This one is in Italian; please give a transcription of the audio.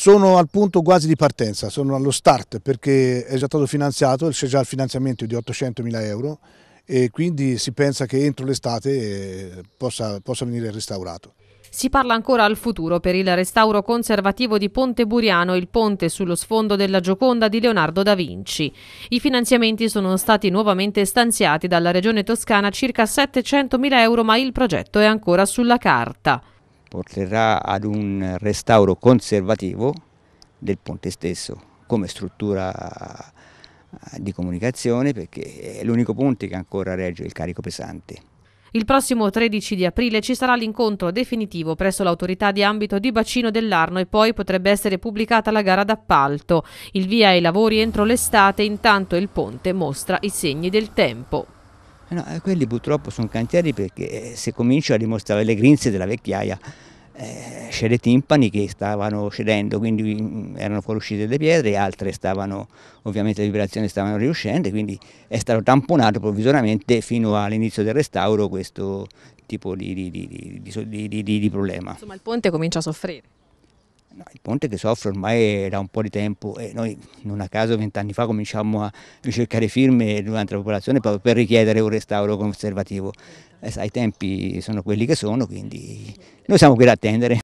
Sono al punto quasi di partenza, sono allo start perché è già stato finanziato, c'è già il finanziamento di 800 mila euro e quindi si pensa che entro l'estate eh, possa, possa venire restaurato. Si parla ancora al futuro per il restauro conservativo di Ponte Buriano, il ponte sullo sfondo della Gioconda di Leonardo da Vinci. I finanziamenti sono stati nuovamente stanziati dalla Regione Toscana circa 700.000 euro, ma il progetto è ancora sulla carta porterà ad un restauro conservativo del ponte stesso come struttura eh, di comunicazione perché è l'unico ponte che ancora regge il carico pesante. Il prossimo 13 di aprile ci sarà l'incontro definitivo presso l'autorità di ambito di bacino dell'Arno e poi potrebbe essere pubblicata la gara d'appalto. Il via ai lavori entro l'estate, intanto il ponte mostra i segni del tempo. Eh no, eh, quelli purtroppo sono cantieri perché eh, se comincio a dimostrare le grinze della vecchiaia eh, c'erano timpani che stavano cedendo, quindi mm, erano fuoriuscite le pietre, altre stavano, ovviamente le vibrazioni stavano riuscendo, quindi è stato tamponato provvisoriamente fino all'inizio del restauro questo tipo di, di, di, di problema. Insomma il ponte comincia a soffrire. No, il ponte che soffre ormai da un po' di tempo e noi non a caso vent'anni fa cominciamo a ricercare firme durante la popolazione proprio per richiedere un restauro conservativo. Eh, sai, I tempi sono quelli che sono, quindi noi siamo qui ad attendere.